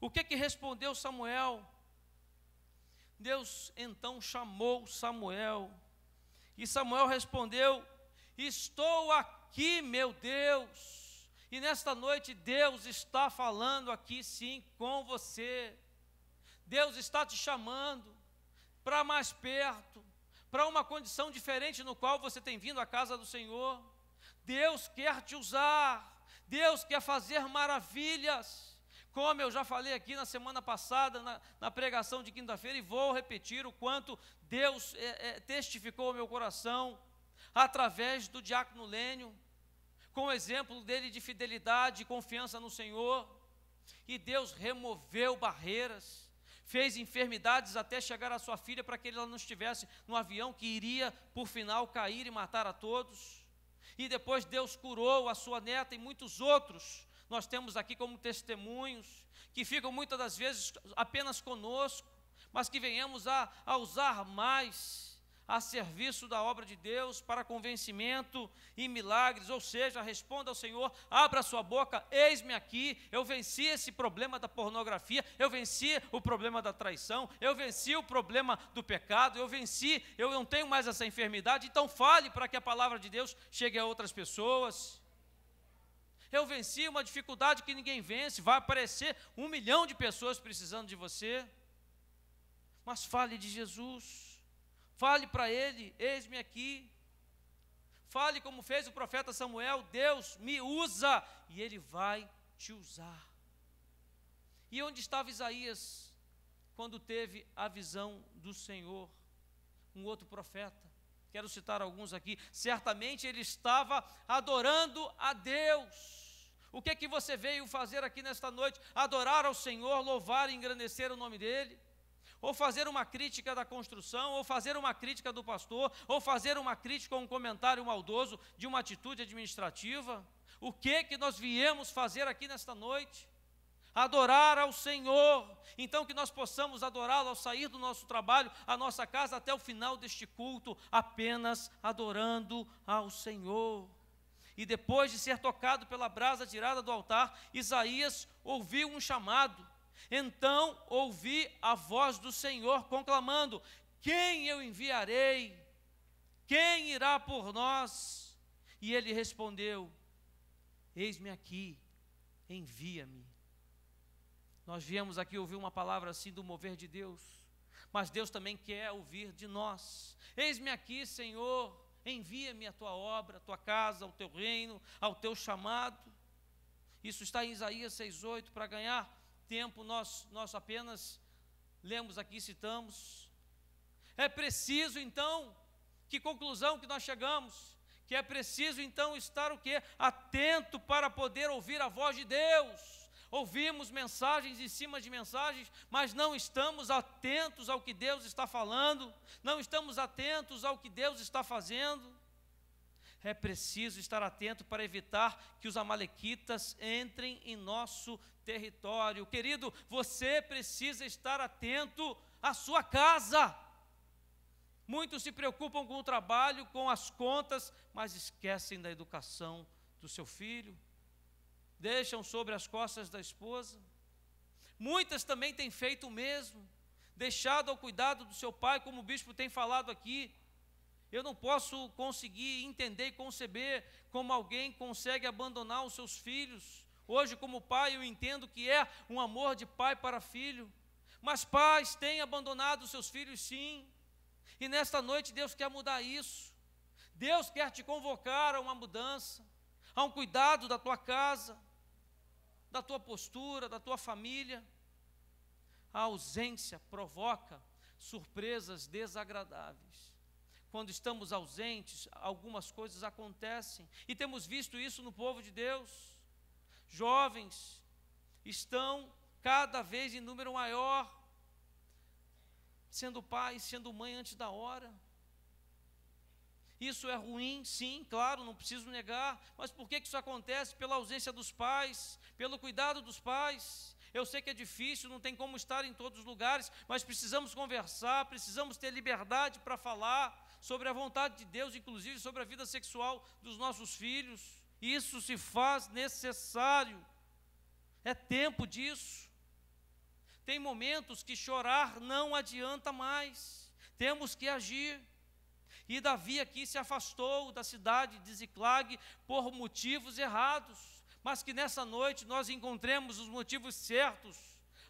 O que é que respondeu Samuel? Deus então chamou Samuel, e Samuel respondeu: Estou aqui aqui, meu Deus. E nesta noite, Deus está falando aqui sim com você. Deus está te chamando para mais perto, para uma condição diferente no qual você tem vindo à casa do Senhor. Deus quer te usar, Deus quer fazer maravilhas. Como eu já falei aqui na semana passada, na, na pregação de quinta-feira, e vou repetir o quanto Deus é, é, testificou ao meu coração através do diácono Lênio, com o exemplo dele de fidelidade e confiança no Senhor. E Deus removeu barreiras, fez enfermidades até chegar à sua filha para que ela não estivesse no avião que iria, por final, cair e matar a todos. E depois Deus curou a sua neta e muitos outros. Nós temos aqui como testemunhos que ficam muitas das vezes apenas conosco, mas que venhamos a, a usar mais a serviço da obra de Deus para convencimento e milagres, ou seja, responda ao Senhor, abra sua boca, eis-me aqui, eu venci esse problema da pornografia, eu venci o problema da traição, eu venci o problema do pecado, eu venci, eu não tenho mais essa enfermidade, então fale para que a palavra de Deus chegue a outras pessoas. Eu venci uma dificuldade que ninguém vence, vai aparecer um milhão de pessoas precisando de você. Mas fale de Jesus Fale para ele: eis-me aqui. Fale como fez o profeta Samuel: Deus me usa e ele vai te usar. E onde estava Isaías quando teve a visão do Senhor? Um outro profeta. Quero citar alguns aqui. Certamente ele estava adorando a Deus. O que é que você veio fazer aqui nesta noite? Adorar ao Senhor, louvar e engrandecer o nome dele ou fazer uma crítica da construção, ou fazer uma crítica do pastor, ou fazer uma crítica ou um comentário maldoso de uma atitude administrativa. O que que nós viemos fazer aqui nesta noite? Adorar ao Senhor, então que nós possamos adorá-lo ao sair do nosso trabalho, a nossa casa, até o final deste culto, apenas adorando ao Senhor. E depois de ser tocado pela brasa tirada do altar, Isaías ouviu um chamado, então ouvi a voz do Senhor conclamando: Quem eu enviarei? Quem irá por nós? E ele respondeu: Eis-me aqui, envia-me. Nós viemos aqui ouvir uma palavra assim do mover de Deus, mas Deus também quer ouvir de nós. Eis-me aqui, Senhor, envia-me a tua obra, a tua casa, ao teu reino, ao teu chamado. Isso está em Isaías 6,8, para ganhar tempo nós, nós apenas lemos aqui, citamos. É preciso então, que conclusão que nós chegamos? Que é preciso então estar o quê? Atento para poder ouvir a voz de Deus. Ouvimos mensagens em cima de mensagens, mas não estamos atentos ao que Deus está falando, não estamos atentos ao que Deus está fazendo. É preciso estar atento para evitar que os amalequitas entrem em nosso território. Querido, você precisa estar atento à sua casa. Muitos se preocupam com o trabalho, com as contas, mas esquecem da educação do seu filho, deixam sobre as costas da esposa. Muitas também têm feito o mesmo, deixado ao cuidado do seu pai, como o bispo tem falado aqui. Eu não posso conseguir entender e conceber como alguém consegue abandonar os seus filhos Hoje, como pai, eu entendo que é um amor de pai para filho. Mas pais têm abandonado seus filhos, sim. E nesta noite Deus quer mudar isso. Deus quer te convocar a uma mudança, a um cuidado da tua casa, da tua postura, da tua família. A ausência provoca surpresas desagradáveis. Quando estamos ausentes, algumas coisas acontecem, e temos visto isso no povo de Deus. Jovens estão cada vez em número maior sendo pai, sendo mãe antes da hora. Isso é ruim, sim, claro, não preciso negar, mas por que isso acontece? Pela ausência dos pais, pelo cuidado dos pais. Eu sei que é difícil, não tem como estar em todos os lugares, mas precisamos conversar, precisamos ter liberdade para falar sobre a vontade de Deus, inclusive sobre a vida sexual dos nossos filhos. Isso se faz necessário. É tempo disso. Tem momentos que chorar não adianta mais. Temos que agir. E Davi aqui se afastou da cidade de Ziclag por motivos errados, mas que nessa noite nós encontremos os motivos certos,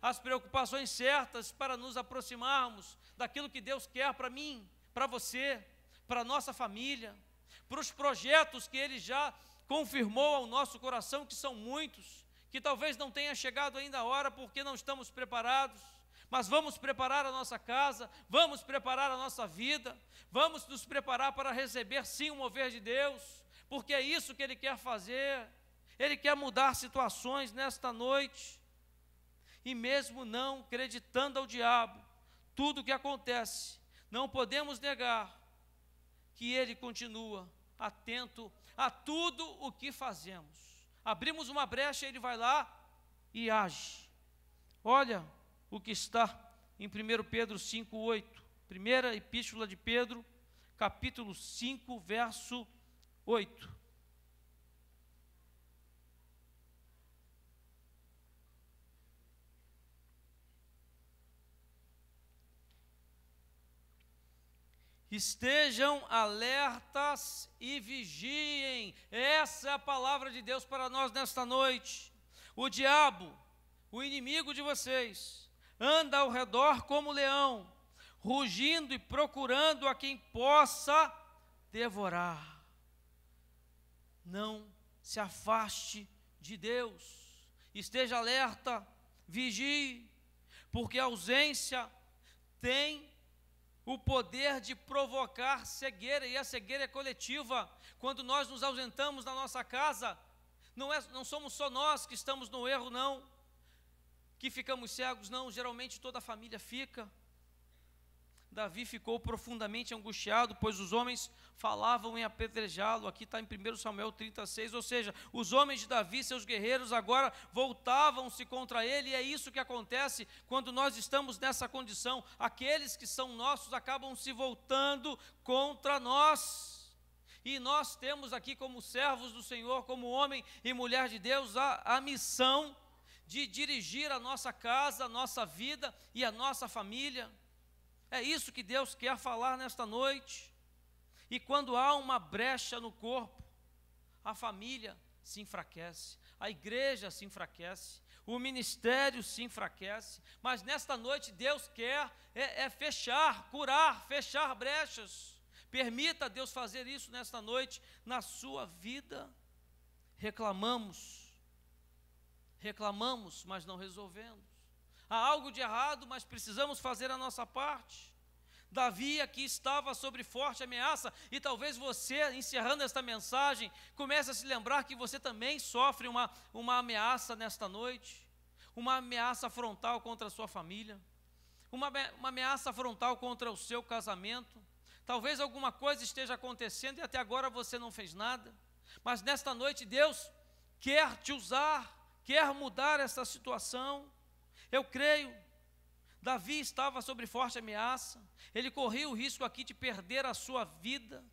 as preocupações certas para nos aproximarmos daquilo que Deus quer para mim, para você, para nossa família, para os projetos que Ele já confirmou ao nosso coração que são muitos, que talvez não tenha chegado ainda a hora porque não estamos preparados, mas vamos preparar a nossa casa, vamos preparar a nossa vida, vamos nos preparar para receber sim o mover de Deus, porque é isso que Ele quer fazer, Ele quer mudar situações nesta noite, e mesmo não acreditando ao diabo, tudo o que acontece, não podemos negar que Ele continua atento a tudo o que fazemos. Abrimos uma brecha, ele vai lá e age. Olha o que está em 1 Pedro 5,8, primeira epístola de Pedro, capítulo 5, verso 8. Estejam alertas e vigiem. Essa é a palavra de Deus para nós nesta noite. O diabo, o inimigo de vocês, anda ao redor como leão, rugindo e procurando a quem possa devorar. Não se afaste de Deus. Esteja alerta, vigie, porque a ausência tem o poder de provocar cegueira, e a cegueira é coletiva. Quando nós nos ausentamos da nossa casa, não, é, não somos só nós que estamos no erro, não, que ficamos cegos, não, geralmente toda a família fica. Davi ficou profundamente angustiado, pois os homens falavam em apedrejá-lo. Aqui está em 1 Samuel 36, ou seja, os homens de Davi, seus guerreiros, agora voltavam-se contra ele, e é isso que acontece quando nós estamos nessa condição. Aqueles que são nossos acabam se voltando contra nós. E nós temos aqui, como servos do Senhor, como homem e mulher de Deus, a, a missão de dirigir a nossa casa, a nossa vida e a nossa família. É isso que Deus quer falar nesta noite. E quando há uma brecha no corpo, a família se enfraquece, a igreja se enfraquece, o ministério se enfraquece, mas nesta noite Deus quer é, é fechar, curar, fechar brechas. Permita Deus fazer isso nesta noite na sua vida. Reclamamos, reclamamos, mas não resolvendo. Há algo de errado, mas precisamos fazer a nossa parte. Davi aqui estava sobre forte ameaça, e talvez você, encerrando esta mensagem, comece a se lembrar que você também sofre uma, uma ameaça nesta noite, uma ameaça frontal contra a sua família, uma, uma ameaça frontal contra o seu casamento. Talvez alguma coisa esteja acontecendo e até agora você não fez nada, mas nesta noite Deus quer te usar, quer mudar essa situação. Eu creio. Davi estava sob forte ameaça, ele corria o risco aqui de perder a sua vida,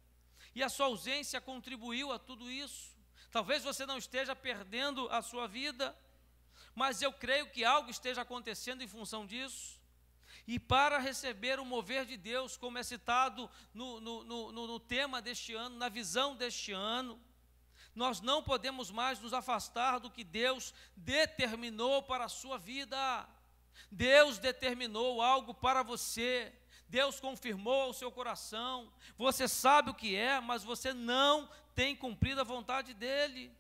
e a sua ausência contribuiu a tudo isso. Talvez você não esteja perdendo a sua vida, mas eu creio que algo esteja acontecendo em função disso. E para receber o mover de Deus, como é citado no, no, no, no tema deste ano, na visão deste ano, nós não podemos mais nos afastar do que Deus determinou para a sua vida. Deus determinou algo para você. Deus confirmou ao seu coração. Você sabe o que é, mas você não tem cumprido a vontade dele.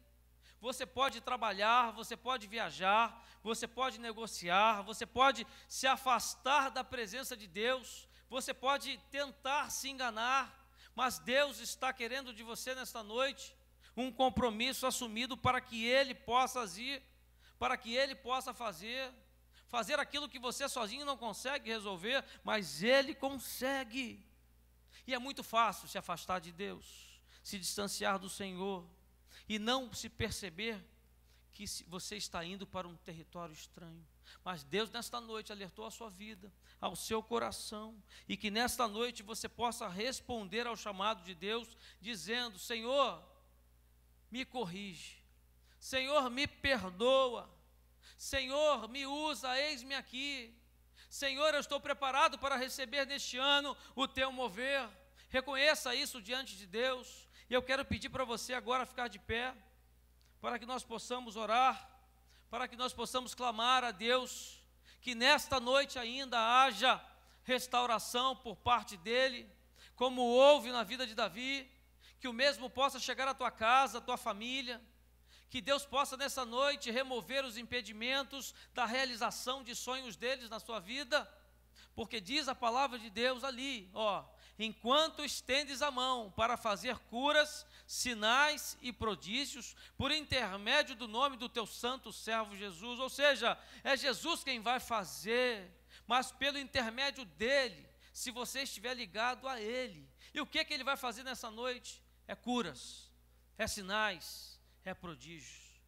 Você pode trabalhar, você pode viajar, você pode negociar, você pode se afastar da presença de Deus, você pode tentar se enganar, mas Deus está querendo de você nesta noite um compromisso assumido para que ele possa agir, para que ele possa fazer, fazer aquilo que você sozinho não consegue resolver, mas ele consegue. E é muito fácil se afastar de Deus, se distanciar do Senhor e não se perceber que você está indo para um território estranho. Mas Deus, nesta noite, alertou a sua vida, ao seu coração, e que nesta noite você possa responder ao chamado de Deus, dizendo: Senhor, me corrige. Senhor, me perdoa. Senhor, me usa, eis-me aqui. Senhor, eu estou preparado para receber neste ano o teu mover. Reconheça isso diante de Deus. E eu quero pedir para você agora ficar de pé, para que nós possamos orar, para que nós possamos clamar a Deus, que nesta noite ainda haja restauração por parte dele, como houve na vida de Davi, que o mesmo possa chegar à tua casa, à tua família, que Deus possa nessa noite remover os impedimentos da realização de sonhos deles na sua vida, porque diz a palavra de Deus ali, ó, enquanto estendes a mão para fazer curas, sinais e prodígios por intermédio do nome do teu santo servo Jesus, ou seja, é Jesus quem vai fazer, mas pelo intermédio dele, se você estiver ligado a ele. E o que que ele vai fazer nessa noite? é curas, é sinais, é prodígios.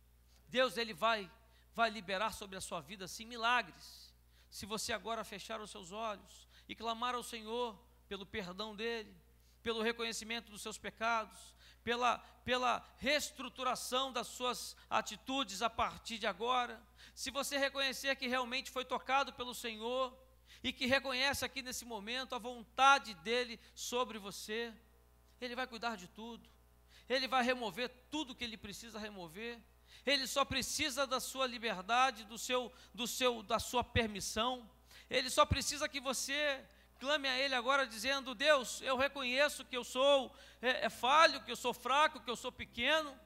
Deus ele vai vai liberar sobre a sua vida assim milagres. Se você agora fechar os seus olhos e clamar ao Senhor pelo perdão dele, pelo reconhecimento dos seus pecados, pela, pela reestruturação das suas atitudes a partir de agora, se você reconhecer que realmente foi tocado pelo Senhor e que reconhece aqui nesse momento a vontade dele sobre você, ele vai cuidar de tudo. Ele vai remover tudo que ele precisa remover. Ele só precisa da sua liberdade, do seu, do seu, da sua permissão. Ele só precisa que você clame a Ele agora dizendo: Deus, eu reconheço que eu sou é, é falho, que eu sou fraco, que eu sou pequeno.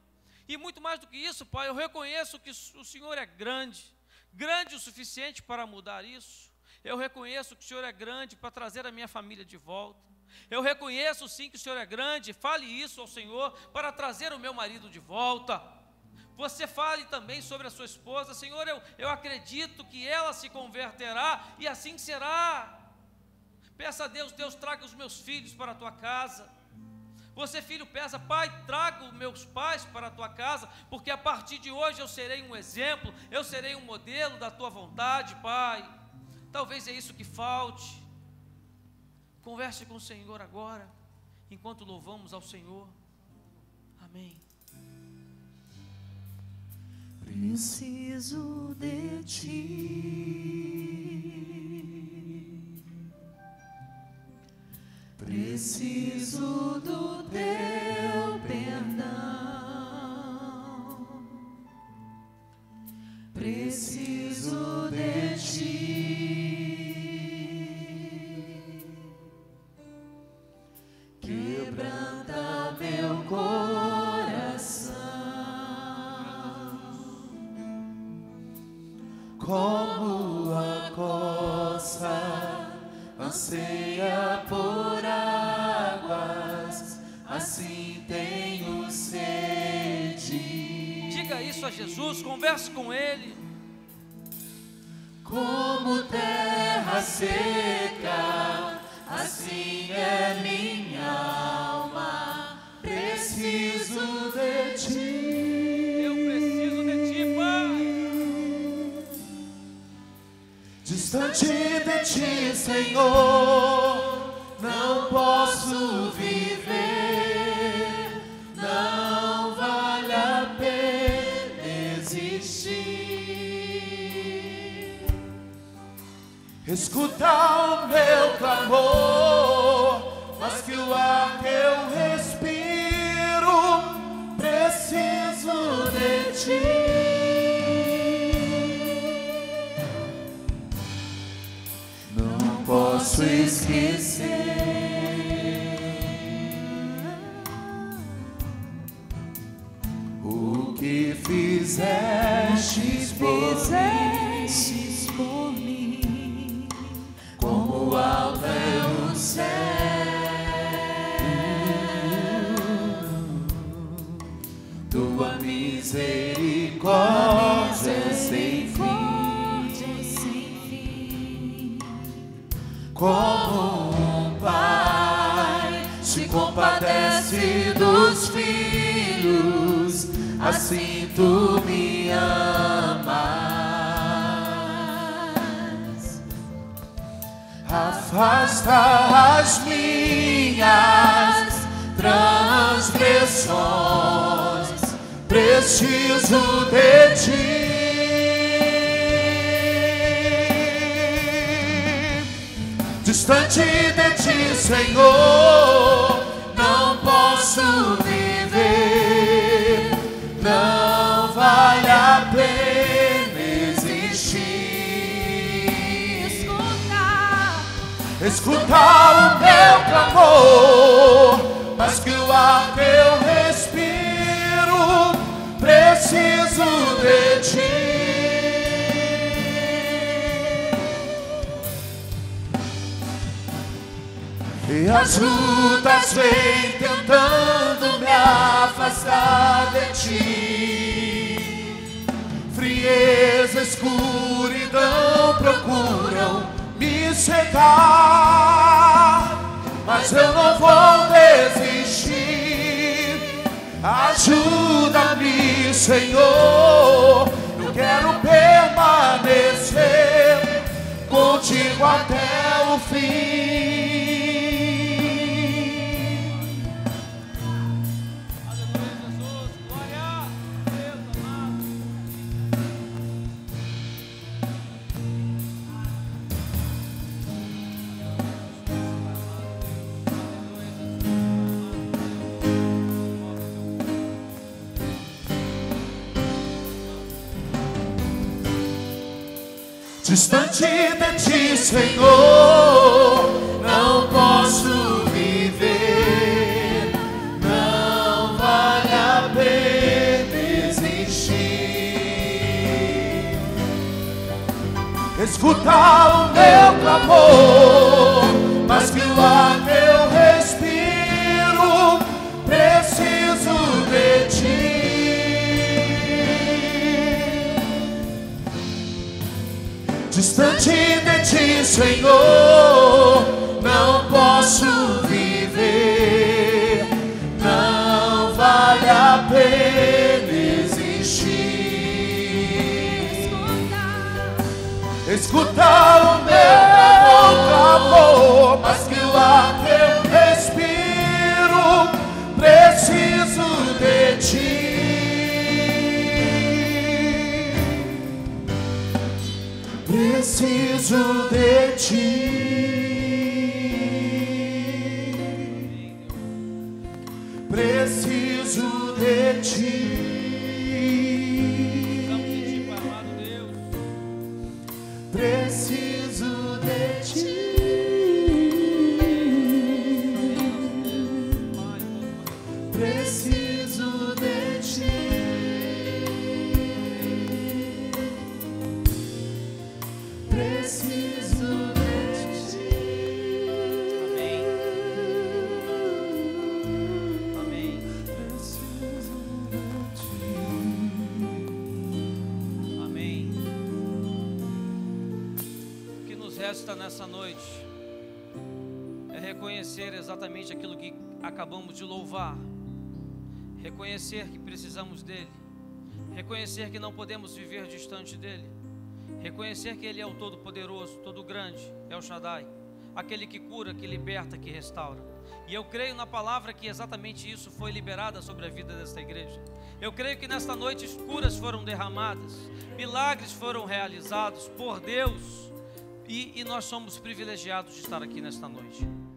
E muito mais do que isso, Pai, eu reconheço que o Senhor é grande, grande o suficiente para mudar isso. Eu reconheço que o Senhor é grande para trazer a minha família de volta. Eu reconheço sim que o Senhor é grande, fale isso ao Senhor para trazer o meu marido de volta. Você fale também sobre a sua esposa, Senhor, eu, eu acredito que ela se converterá e assim será. Peça a Deus, Deus, traga os meus filhos para a tua casa. Você, filho, peça, pai, traga os meus pais para a tua casa, porque a partir de hoje eu serei um exemplo, eu serei um modelo da tua vontade, pai. Talvez é isso que falte. Converse com o Senhor agora, enquanto louvamos ao Senhor. Amém. Preciso de ti. Preciso do teu perdão. Preciso de ti. quebranta meu coração, como a costa anseia por águas, assim tenho sede. Diga isso a Jesus, converse com Ele. Como terra seca assim é minha Distante de ti, Senhor, não posso viver, não vale a pena existir. Escuta o meu clamor, mas que o ar que eu respiro preciso de ti. esquecer o que fizeste por mim. dos filhos, assim tu me amas. Afasta as minhas transgressões, preciso de ti. Distante de ti, Senhor. escutar o meu clamor, mas que o ar que eu respiro preciso de ti. E as lutas vêm tentando me afastar de ti. Frieza, escuridão procuram secar, mas eu não vou desistir. Ajuda-me, Senhor, eu quero permanecer contigo até o fim. Distante de ti, Senhor, não posso viver. Não vale a pena existir. Escuta o meu clamor, mas que o meu Distante de ti, Senhor, não posso viver, não vale a pena existir. Escuta. precisamos dele, reconhecer que não podemos viver distante dele, reconhecer que ele é o Todo-Poderoso, Todo-Grande, é o Shaddai, aquele que cura, que liberta, que restaura. E eu creio na palavra que exatamente isso foi liberada sobre a vida desta igreja. Eu creio que nesta noite curas foram derramadas, milagres foram realizados por Deus, e, e nós somos privilegiados de estar aqui nesta noite.